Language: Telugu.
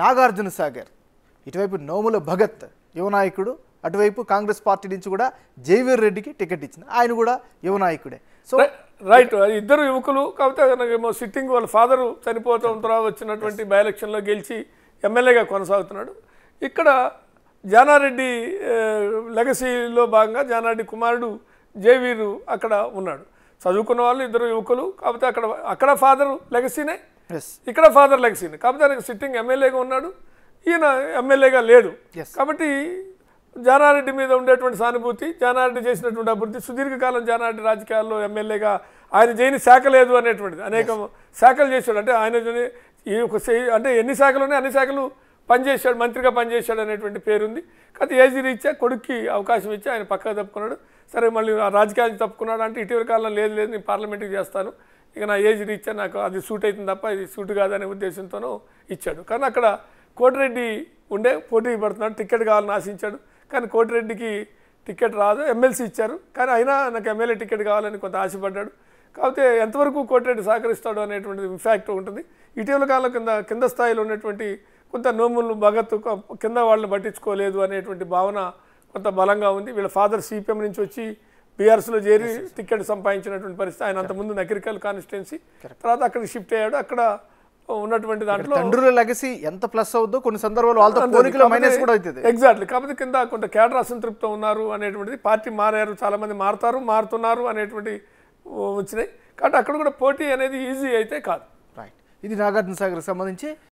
నాగార్జున సాగర్ ఇటువైపు నోముల భగత్ యువనాయకుడు అటువైపు కాంగ్రెస్ పార్టీ నుంచి కూడా జయవీర్ రెడ్డికి టికెట్ ఇచ్చింది ఆయన కూడా యువనాయకుడే సో రైట్ ఇద్దరు యువకులు కాకపోతే సిట్టింగ్ వాళ్ళ ఫాదరు చనిపోవటం తర్వాత వచ్చినటువంటి బై ఎలక్షన్లో గెలిచి ఎమ్మెల్యేగా కొనసాగుతున్నాడు ఇక్కడ జానారెడ్డి లెగసీలో భాగంగా జానారెడ్డి కుమారుడు జేవీరు అక్కడ ఉన్నాడు చదువుకున్న వాళ్ళు ఇద్దరు యువకులు కాకపోతే అక్కడ అక్కడ ఫాదరు లెగసీనే ఎస్ ఇక్కడ ఫాదర్ లెగ్స్ సీన్ కాకపోతే ఆయన సిట్టింగ్ ఎమ్మెల్యేగా ఉన్నాడు ఈయన ఎమ్మెల్యేగా లేడు కాబట్టి జానారెడ్డి మీద ఉండేటువంటి సానుభూతి జానారెడ్డి చేసినటువంటి అభివృద్ధి సుదీర్ఘకాలం జానారెడ్డి రాజకీయాల్లో ఎమ్మెల్యేగా ఆయన చేయని శాఖ లేదు అనేటువంటిది అనేక శాఖలు చేశాడు అంటే ఆయన ఈ ఒక అంటే ఎన్ని శాఖలు ఉన్నాయి అన్ని శాఖలు పనిచేశాడు మంత్రిగా పనిచేశాడు అనేటువంటి పేరుంది కాకపోతే ఏజీ రీచ్చా కొడుక్కి అవకాశం ఇచ్చి ఆయన పక్కగా తప్పుకున్నాడు సరే మళ్ళీ రాజకీయాలు తప్పుకున్నాడు అంటే ఇటీవల కాలంలో లేదు లేదు నేను పార్లమెంట్కి చేస్తాను ఇక నా ఏజ్ రీచ్ నాకు అది సూట్ అవుతుంది తప్ప ఇది సూట్ కాదనే ఉద్దేశంతోనూ ఇచ్చాడు కానీ అక్కడ కోటిరెడ్డి ఉండే పోటీ పడుతున్నాడు టికెట్ కావాలని ఆశించాడు కానీ కోటిరెడ్డికి టికెట్ రాదు ఎమ్మెల్సీ ఇచ్చారు కానీ అయినా నాకు ఎమ్మెల్యే టికెట్ కావాలని కొంత ఆశపడ్డాడు కాకపోతే ఎంతవరకు కోటిరెడ్డి సహకరిస్తాడు అనేటువంటిది ఫ్యాక్ట్ ఉంటుంది ఇటీవల కాలం కింద కింద స్థాయిలో ఉన్నటువంటి కొంత నోములు భగత్ కింద వాళ్ళని పట్టించుకోలేదు అనేటువంటి భావన కొంత బలంగా ఉంది వీళ్ళ ఫాదర్ సిపిఎం నుంచి వచ్చి బీఆర్ఎస్లో చేరి టికెట్ సంపాదించినటువంటి పరిస్థితి ఆయన ముందు నకిరికల్ కాన్స్టిట్యున్సీ తర్వాత అక్కడికి షిఫ్ట్ అయ్యాడు అక్కడ ఉన్నటువంటి దాంట్లో తండ్రుల లెగసీ ఎంత ప్లస్ అవుద్దో కొన్ని సందర్భాలు వాళ్ళతో మైనస్ కూడా అవుతుంది ఎగ్జాక్ట్లీ కాబట్టి కింద కొంత కేడర్ అసంతృప్తి ఉన్నారు అనేటువంటిది పార్టీ మారారు చాలామంది మారుతారు మారుతున్నారు అనేటువంటి వచ్చినాయి కాబట్టి అక్కడ కూడా పోటీ అనేది ఈజీ అయితే కాదు రైట్ ఇది నాగార్జున సాగర్కి సంబంధించి